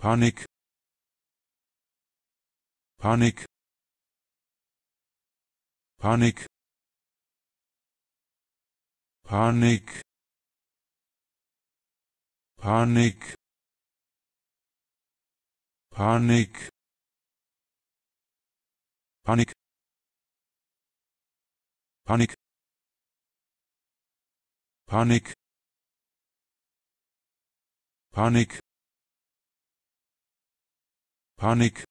Panik Panik Panik Panik Panik Panik Panik Panik Panik Panik Panik,